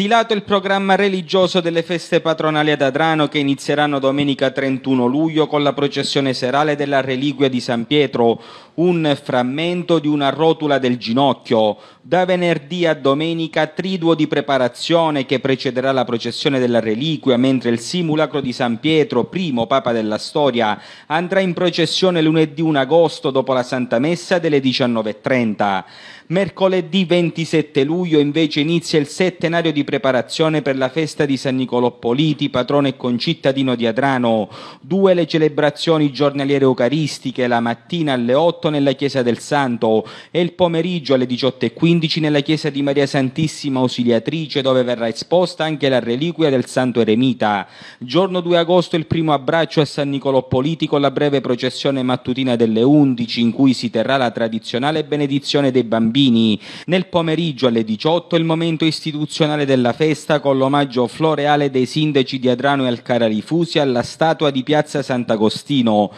stilato il programma religioso delle feste patronali ad Adrano che inizieranno domenica 31 luglio con la processione serale della reliquia di San Pietro, un frammento di una rotula del ginocchio. Da venerdì a domenica triduo di preparazione che precederà la processione della reliquia, mentre il simulacro di San Pietro, primo papa della storia, andrà in processione lunedì 1 agosto dopo la Santa Messa delle 19.30. Mercoledì 27 luglio invece inizia il settenario di preparazione per la festa di San Nicolò Politi, patrono e concittadino di Adrano. Due le celebrazioni giornaliere eucaristiche, la mattina alle 8 nella Chiesa del Santo e il pomeriggio alle 18.15 nella Chiesa di Maria Santissima Ausiliatrice, dove verrà esposta anche la reliquia del Santo Eremita. Giorno 2 agosto il primo abbraccio a San Nicolò Politi con la breve processione mattutina delle 11 in cui si terrà la tradizionale benedizione dei bambini bambini. Nel pomeriggio alle 18 il momento istituzionale della festa con l'omaggio floreale dei sindaci di Adrano e Alcara Rifusi alla statua di Piazza Sant'Agostino.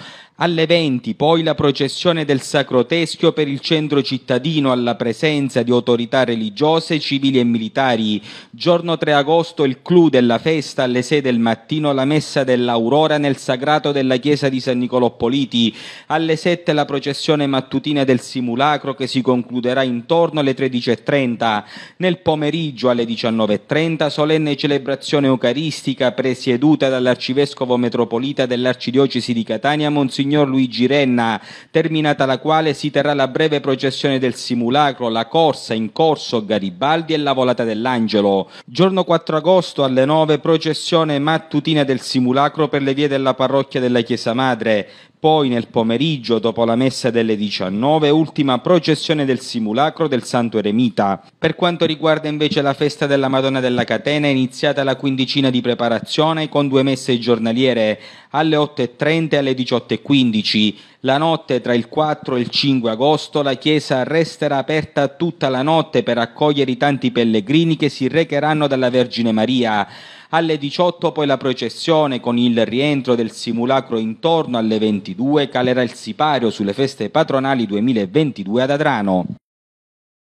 Alle 20 poi la processione del Sacro Teschio per il centro cittadino alla presenza di autorità religiose, civili e militari. Giorno 3 agosto il clou della festa alle 6 del mattino la messa dell'aurora nel sagrato della chiesa di San Nicolò Politi. Alle 7 la processione mattutina del simulacro che si concluderà intorno alle 13.30. Nel pomeriggio alle 19.30 solenne celebrazione eucaristica presieduta dall'arcivescovo metropolita dell'arcidiocesi di Catania Monsignor signor Luigi Renna, terminata la quale si terrà la breve processione del simulacro, la corsa in corso Garibaldi e la volata dell'Angelo. Giorno 4 agosto alle 9 processione mattutina del simulacro per le vie della parrocchia della Chiesa Madre. Poi nel pomeriggio, dopo la messa delle 19, ultima processione del simulacro del Santo Eremita. Per quanto riguarda invece la festa della Madonna della Catena, è iniziata la quindicina di preparazione con due messe giornaliere alle 8.30 e alle 18.15. La notte tra il 4 e il 5 agosto la chiesa resterà aperta tutta la notte per accogliere i tanti pellegrini che si recheranno dalla Vergine Maria alle 18 poi la processione con il rientro del simulacro intorno alle 22 calerà il sipario sulle feste patronali 2022 ad Adrano.